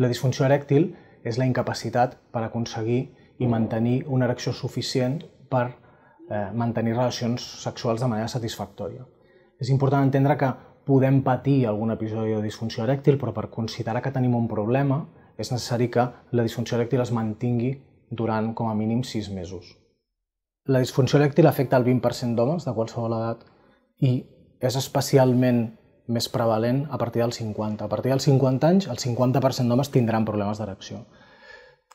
La disfunció erèctil és la incapacitat per aconseguir i mantenir una erecció suficient per eh, mantenir relacions sexuals de manera satisfactòria. És important entendre que podem patir algun episodi de disfunció erèctil, però per considerar que tenim un problema és necessari que la disfunció erèctil es mantingui durant com a mínim 6 mesos. La disfunció erèctil afecta el 20% d'homes de qualsevol edat i és especialment més prevalent a partir dels 50. A partir dels 50 anys, el 50% d'homes tindran problemes d'erecció.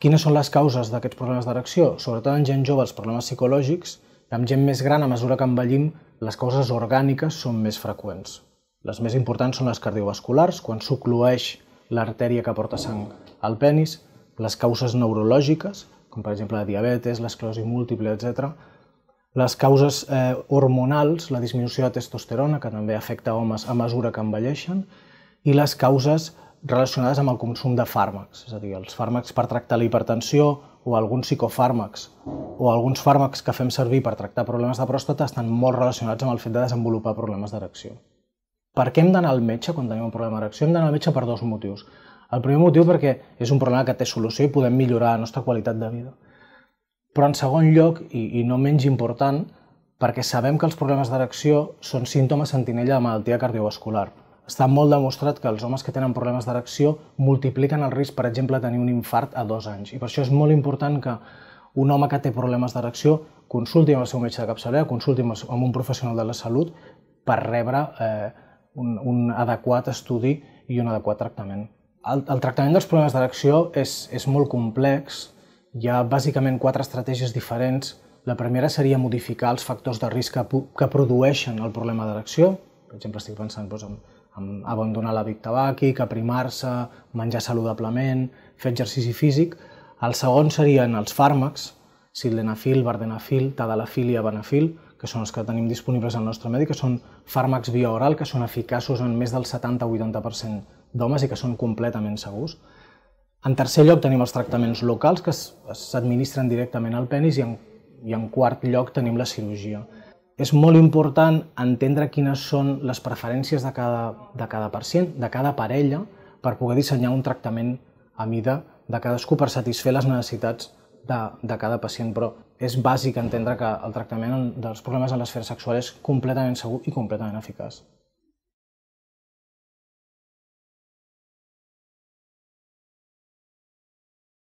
Quines són les causes d'aquests problemes d'erecció? Sobretot en gent jove, els problemes psicològics, i amb gent més gran, a mesura que envellim, les causes orgàniques són més freqüents. Les més importants són les cardiovasculars, quan s'oclueix l'artèria que porta sang al penis, les causes neurològiques, com per exemple la diabetes, l'esclerosi múltiple, etc les causes eh, hormonals, la disminució de testosterona, que també afecta homes a mesura que envelleixen, i les causes relacionades amb el consum de fàrmacs, és a dir, els fàrmacs per tractar la hipertensió o alguns psicofàrmacs o alguns fàrmacs que fem servir per tractar problemes de pròstata estan molt relacionats amb el fet de desenvolupar problemes d'erecció. Per què hem d'anar al metge quan tenim un problema d'erecció? Hem d'anar al metge per dos motius. El primer motiu perquè és un problema que té solució i podem millorar la nostra qualitat de vida. Però en segon lloc, i, i no menys important, perquè sabem que els problemes d'erecció són símptomes sentinella de malaltia cardiovascular. Està molt demostrat que els homes que tenen problemes d'erecció multipliquen el risc, per exemple, de tenir un infart a dos anys. I per això és molt important que un home que té problemes d'erecció consulti amb el seu metge de capçalera, consulti amb un professional de la salut per rebre eh, un, un adequat estudi i un adequat tractament. El, el tractament dels problemes d'erecció és, és molt complex hi ha bàsicament quatre estratègies diferents. La primera seria modificar els factors de risc que, que produeixen el problema d'erecció. Per exemple, estic pensant doncs, en, en abandonar l'hàbit tabàquic, aprimar-se, menjar saludablement, fer exercici físic. El segon serien els fàrmacs, sildenafil, vardenafil, tadalafil i abanafil, que són els que tenim disponibles al nostre medi, que són fàrmacs via oral, que són eficaços en més del 70-80% d'homes i que són completament segurs. En tercer lloc tenim els tractaments locals que s'administren directament al penis i en, i en quart lloc tenim la cirurgia. És molt important entendre quines són les preferències de cada, de cada pacient, de cada parella, per poder dissenyar un tractament a mida de cadascú per satisfer les necessitats de, de cada pacient, però és bàsic entendre que el tractament dels problemes en l'esfera sexual és completament segur i completament eficaç.